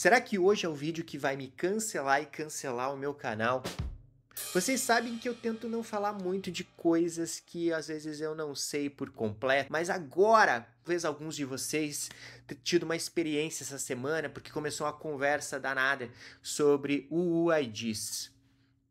Será que hoje é o vídeo que vai me cancelar e cancelar o meu canal? Vocês sabem que eu tento não falar muito de coisas que às vezes eu não sei por completo, mas agora, talvez alguns de vocês tenham tido uma experiência essa semana, porque começou uma conversa danada sobre o UIDs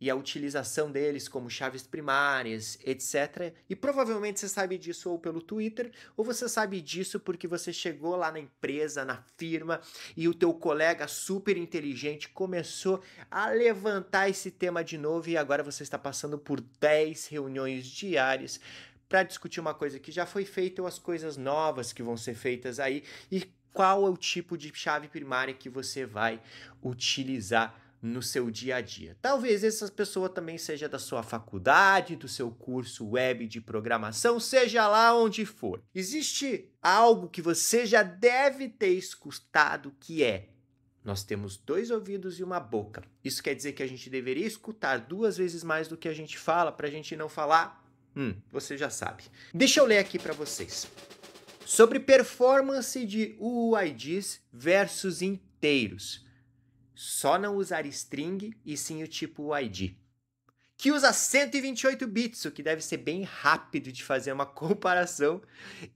e a utilização deles como chaves primárias, etc. E provavelmente você sabe disso ou pelo Twitter, ou você sabe disso porque você chegou lá na empresa, na firma, e o teu colega super inteligente começou a levantar esse tema de novo e agora você está passando por 10 reuniões diárias para discutir uma coisa que já foi feita ou as coisas novas que vão ser feitas aí e qual é o tipo de chave primária que você vai utilizar no seu dia a dia. Talvez essa pessoa também seja da sua faculdade, do seu curso web de programação, seja lá onde for. Existe algo que você já deve ter escutado que é: nós temos dois ouvidos e uma boca. Isso quer dizer que a gente deveria escutar duas vezes mais do que a gente fala para a gente não falar. Hum, você já sabe. Deixa eu ler aqui para vocês. Sobre performance de UIDs versus inteiros só não usar string e sim o tipo id. Que usa 128 bits, o que deve ser bem rápido de fazer uma comparação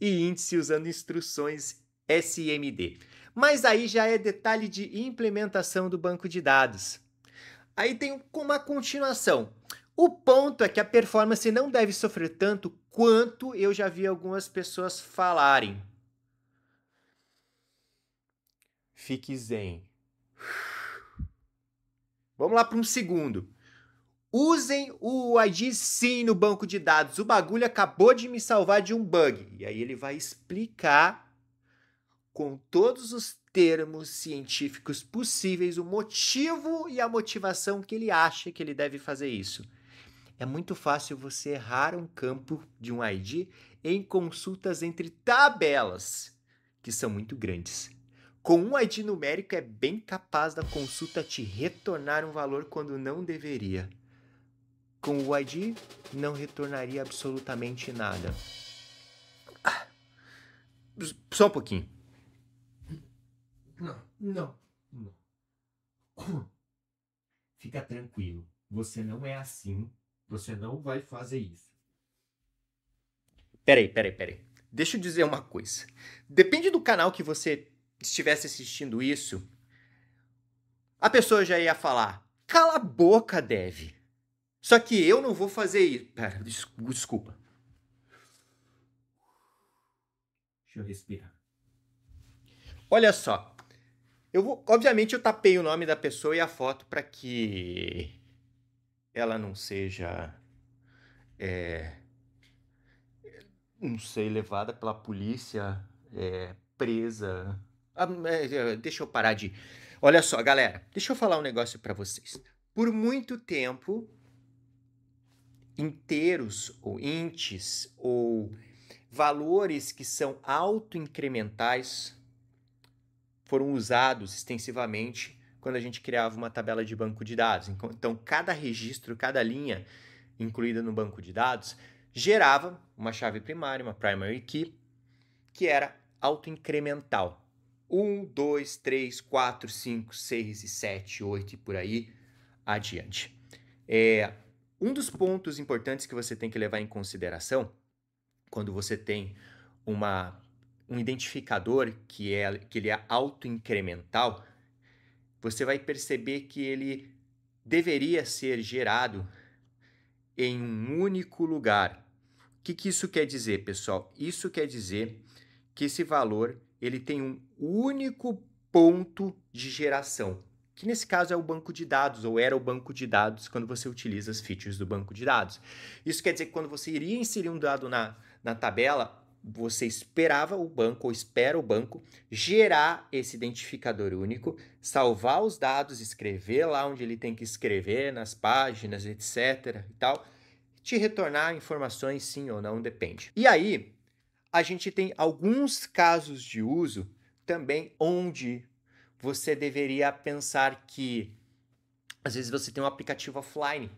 e índice usando instruções SMD. Mas aí já é detalhe de implementação do banco de dados. Aí tem uma continuação. O ponto é que a performance não deve sofrer tanto quanto eu já vi algumas pessoas falarem. Fique zen. Vamos lá para um segundo. Usem o ID sim no banco de dados. O bagulho acabou de me salvar de um bug. E aí ele vai explicar com todos os termos científicos possíveis o motivo e a motivação que ele acha que ele deve fazer isso. É muito fácil você errar um campo de um ID em consultas entre tabelas, que são muito grandes. Com um ID numérico, é bem capaz da consulta te retornar um valor quando não deveria. Com o ID, não retornaria absolutamente nada. Ah, só um pouquinho. Não, não, não. Fica tranquilo. Você não é assim. Você não vai fazer isso. Peraí, peraí, peraí. Deixa eu dizer uma coisa. Depende do canal que você estivesse assistindo isso, a pessoa já ia falar: cala a boca, Dev. Só que eu não vou fazer isso. Pera, desculpa. Deixa eu respirar. Olha só. Eu vou, obviamente eu tapei o nome da pessoa e a foto para que ela não seja é, não sei levada pela polícia, é, presa, ah, é, é, deixa eu parar de. Olha só, galera, deixa eu falar um negócio para vocês. Por muito tempo, inteiros ou intes ou valores que são autoincrementais foram usados extensivamente quando a gente criava uma tabela de banco de dados. Então, então cada registro, cada linha incluída no banco de dados gerava uma chave primária, uma primary key, que era autoincremental. 1, 2, 3, 4, 5, 6 e 7, 8 e por aí adiante. É, um dos pontos importantes que você tem que levar em consideração quando você tem uma, um identificador que, é, que ele é autoincremental, você vai perceber que ele deveria ser gerado em um único lugar. O que, que isso quer dizer, pessoal? Isso quer dizer que esse valor ele tem um único ponto de geração, que nesse caso é o banco de dados, ou era o banco de dados quando você utiliza as features do banco de dados. Isso quer dizer que quando você iria inserir um dado na, na tabela, você esperava o banco, ou espera o banco, gerar esse identificador único, salvar os dados, escrever lá onde ele tem que escrever, nas páginas, etc. e tal, te retornar informações sim ou não, depende. E aí, a gente tem alguns casos de uso também onde você deveria pensar que às vezes você tem um aplicativo offline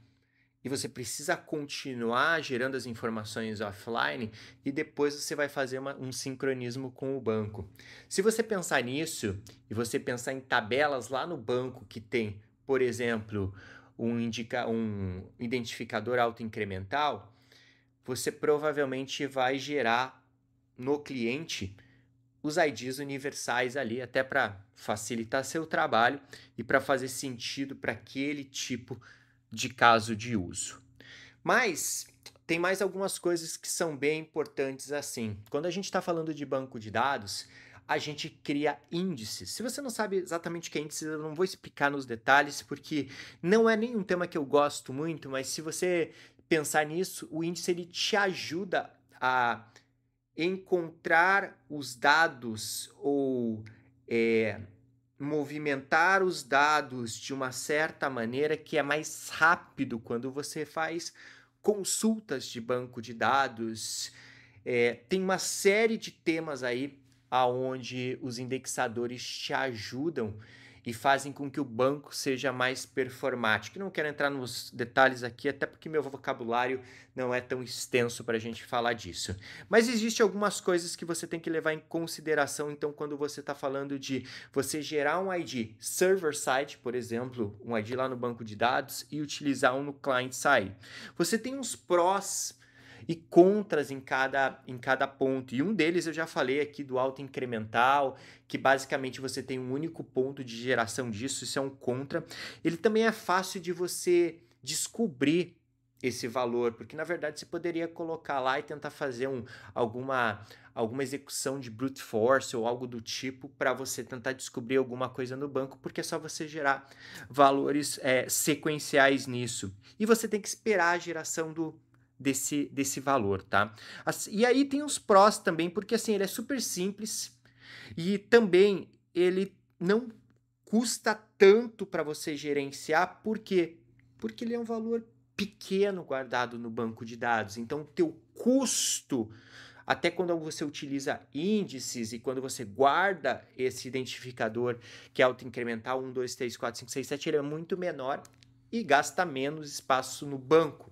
e você precisa continuar gerando as informações offline e depois você vai fazer uma, um sincronismo com o banco. Se você pensar nisso e você pensar em tabelas lá no banco que tem, por exemplo, um, indica, um identificador autoincremental, você provavelmente vai gerar no cliente os IDs universais ali, até para facilitar seu trabalho e para fazer sentido para aquele tipo de caso de uso. Mas tem mais algumas coisas que são bem importantes assim. Quando a gente está falando de banco de dados, a gente cria índices. Se você não sabe exatamente o que é índice, eu não vou explicar nos detalhes, porque não é nenhum tema que eu gosto muito, mas se você pensar nisso, o índice ele te ajuda a encontrar os dados ou é, movimentar os dados de uma certa maneira que é mais rápido quando você faz consultas de banco de dados. É, tem uma série de temas aí aonde os indexadores te ajudam e fazem com que o banco seja mais performático. não quero entrar nos detalhes aqui, até porque meu vocabulário não é tão extenso para a gente falar disso. Mas existem algumas coisas que você tem que levar em consideração, então, quando você está falando de você gerar um ID server-side, por exemplo, um ID lá no banco de dados e utilizar um no client-side. Você tem uns prós e contras em cada, em cada ponto. E um deles eu já falei aqui do alto incremental, que basicamente você tem um único ponto de geração disso, isso é um contra. Ele também é fácil de você descobrir esse valor, porque na verdade você poderia colocar lá e tentar fazer um, alguma, alguma execução de brute force ou algo do tipo para você tentar descobrir alguma coisa no banco, porque é só você gerar valores é, sequenciais nisso. E você tem que esperar a geração do, desse, desse valor, tá? E aí tem os prós também, porque assim, ele é super simples e também ele não custa tanto para você gerenciar, por quê? Porque ele é um valor pequeno guardado no banco de dados. Então, o teu custo, até quando você utiliza índices e quando você guarda esse identificador que é autoincremental 1, 2, 3, 4, 5, 6, 7, ele é muito menor e gasta menos espaço no banco.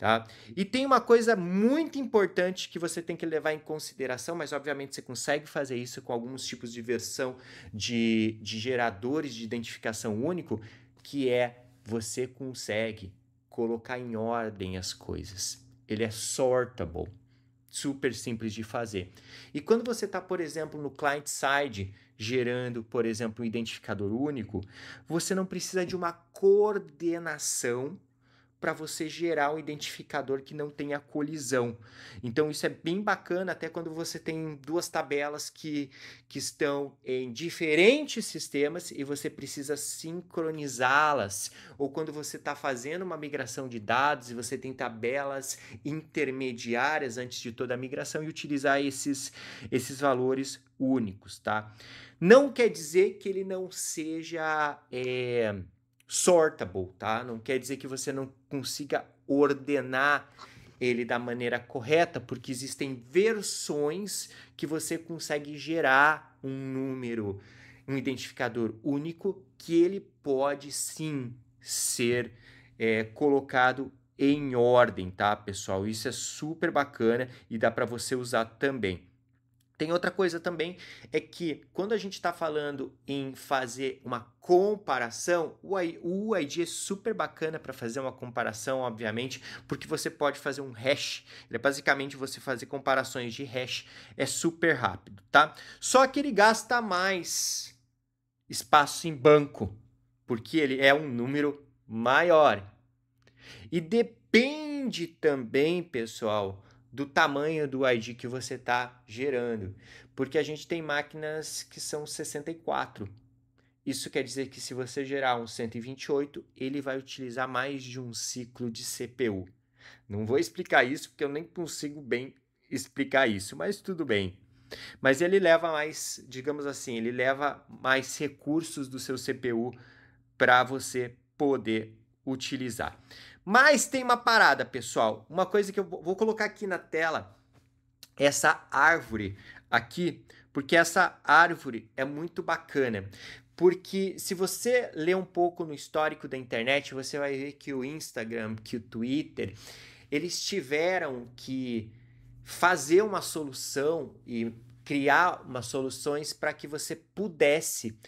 Tá? E tem uma coisa muito importante que você tem que levar em consideração, mas obviamente você consegue fazer isso com alguns tipos de versão de, de geradores de identificação único, que é você consegue colocar em ordem as coisas. Ele é sortable, super simples de fazer. E quando você está, por exemplo, no client side, gerando, por exemplo, um identificador único, você não precisa de uma coordenação para você gerar um identificador que não tenha colisão. Então isso é bem bacana até quando você tem duas tabelas que, que estão em diferentes sistemas e você precisa sincronizá-las, ou quando você está fazendo uma migração de dados e você tem tabelas intermediárias antes de toda a migração e utilizar esses, esses valores únicos, tá? Não quer dizer que ele não seja é, sortable, tá? Não quer dizer que você não consiga ordenar ele da maneira correta, porque existem versões que você consegue gerar um número, um identificador único que ele pode sim ser é, colocado em ordem, tá, pessoal? Isso é super bacana e dá para você usar também. Tem outra coisa também é que quando a gente está falando em fazer uma comparação, o UID é super bacana para fazer uma comparação, obviamente, porque você pode fazer um hash. É basicamente você fazer comparações de hash, é super rápido, tá? Só que ele gasta mais espaço em banco, porque ele é um número maior. E depende também, pessoal, do tamanho do ID que você está gerando. Porque a gente tem máquinas que são 64. Isso quer dizer que se você gerar um 128, ele vai utilizar mais de um ciclo de CPU. Não vou explicar isso porque eu nem consigo bem explicar isso, mas tudo bem. Mas ele leva mais, digamos assim, ele leva mais recursos do seu CPU para você poder utilizar. Mas tem uma parada, pessoal. Uma coisa que eu vou colocar aqui na tela, essa árvore aqui, porque essa árvore é muito bacana. Porque se você ler um pouco no histórico da internet, você vai ver que o Instagram, que o Twitter, eles tiveram que fazer uma solução e criar umas soluções para que você pudesse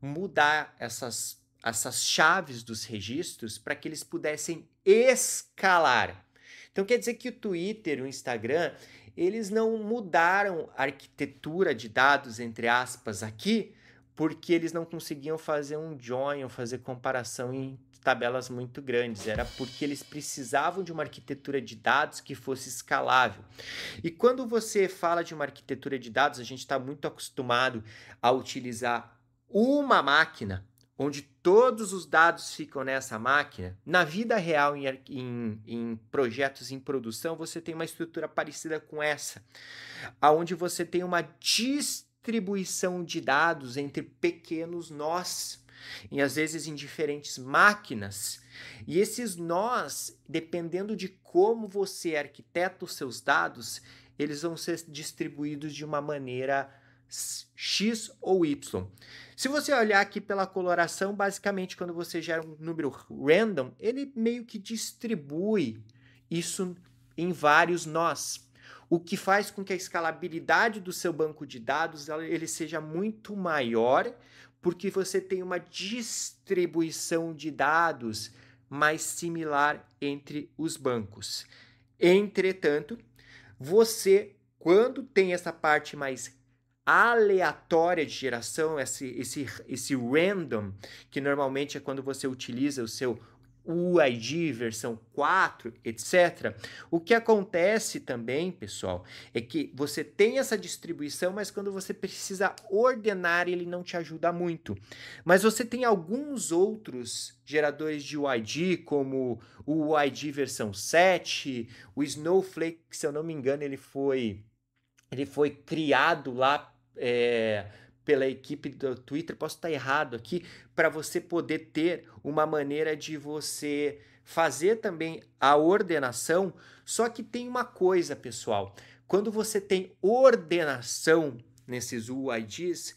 mudar essas essas chaves dos registros para que eles pudessem escalar. Então quer dizer que o Twitter o Instagram, eles não mudaram a arquitetura de dados entre aspas aqui, porque eles não conseguiam fazer um join ou fazer comparação em tabelas muito grandes, era porque eles precisavam de uma arquitetura de dados que fosse escalável. E quando você fala de uma arquitetura de dados, a gente está muito acostumado a utilizar uma máquina onde todos os dados ficam nessa máquina, na vida real, em, em, em, projetos em produção, você tem uma estrutura parecida com essa, aonde você tem uma distribuição de dados entre pequenos nós, e às vezes em diferentes máquinas. E esses nós, dependendo de como você arquiteta os seus dados, eles vão ser distribuídos de uma maneira X ou Y. Se você olhar aqui pela coloração, basicamente quando você gera um número random, ele meio que distribui isso em vários nós, o que faz com que a escalabilidade do seu banco de dados ele seja muito maior, porque você tem uma distribuição de dados mais similar entre os bancos. Entretanto, você quando tem essa parte mais aleatória de geração, esse, esse, esse random, que normalmente é quando você utiliza o seu UID versão 4, etc. O que acontece também, pessoal, é que você tem essa distribuição, mas quando você precisa ordenar, ele não te ajuda muito. Mas você tem alguns outros geradores de UID, como o UID versão 7, o Snowflake, se eu não me engano, ele foi ele foi criado lá é, pela equipe do Twitter, posso estar errado aqui, para você poder ter uma maneira de você fazer também a ordenação. Só que tem uma coisa, pessoal: quando você tem ordenação nesses UIDs,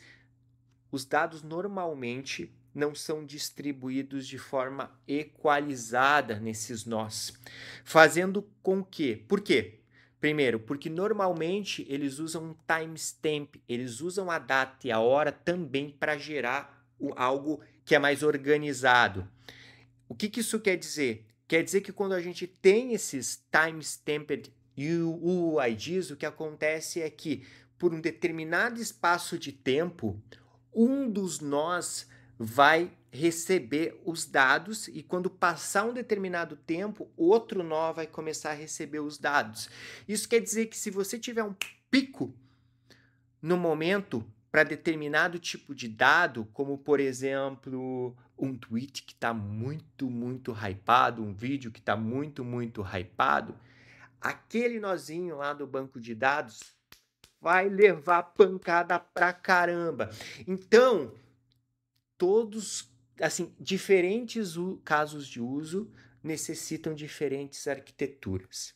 os dados normalmente não são distribuídos de forma equalizada nesses nós, fazendo com que, por quê? Primeiro, porque normalmente eles usam um timestamp, eles usam a data e a hora também para gerar o, algo que é mais organizado. O que, que isso quer dizer? Quer dizer que quando a gente tem esses timestamped UUIDs, o que acontece é que por um determinado espaço de tempo, um dos nós vai receber os dados e quando passar um determinado tempo, outro nó vai começar a receber os dados. Isso quer dizer que se você tiver um pico no momento para determinado tipo de dado, como por exemplo, um tweet que está muito, muito hypado, um vídeo que está muito, muito hypado, aquele nozinho lá do banco de dados vai levar pancada pra caramba. Então, todos assim, diferentes casos de uso necessitam diferentes arquiteturas.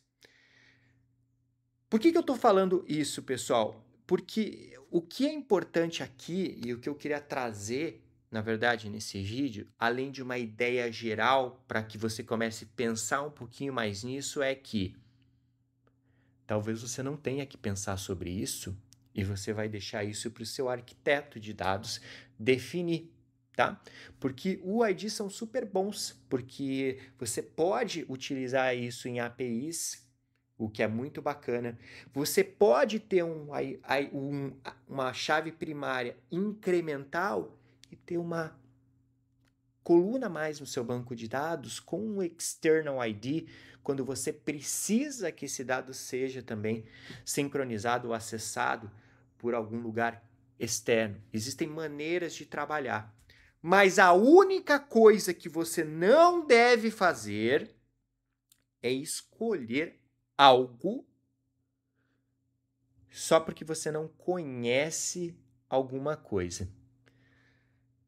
Por que, que eu estou falando isso, pessoal? Porque o que é importante aqui e o que eu queria trazer, na verdade, nesse vídeo, além de uma ideia geral para que você comece a pensar um pouquinho mais nisso, é que talvez você não tenha que pensar sobre isso e você vai deixar isso para o seu arquiteto de dados definir tá? Porque UIDs são super bons, porque você pode utilizar isso em APIs, o que é muito bacana. Você pode ter um, um, uma chave primária incremental e ter uma coluna mais no seu banco de dados com um external ID, quando você precisa que esse dado seja também sincronizado ou acessado por algum lugar externo. Existem maneiras de trabalhar. Mas a única coisa que você não deve fazer é escolher algo só porque você não conhece alguma coisa.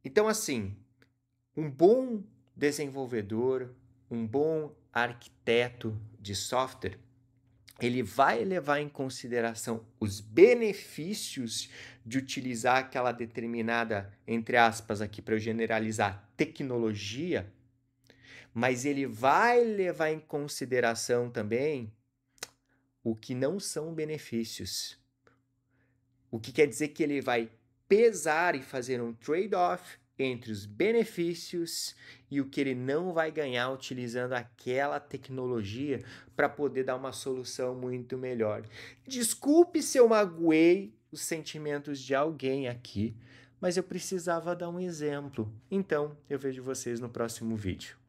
Então, assim, um bom desenvolvedor, um bom arquiteto de software, ele vai levar em consideração os benefícios de utilizar aquela determinada, entre aspas, aqui para eu generalizar, tecnologia, mas ele vai levar em consideração também o que não são benefícios. O que quer dizer que ele vai pesar e fazer um trade-off entre os benefícios e o que ele não vai ganhar utilizando aquela tecnologia para poder dar uma solução muito melhor. Desculpe se eu magoei os sentimentos de alguém aqui, mas eu precisava dar um exemplo. Então, eu vejo vocês no próximo vídeo.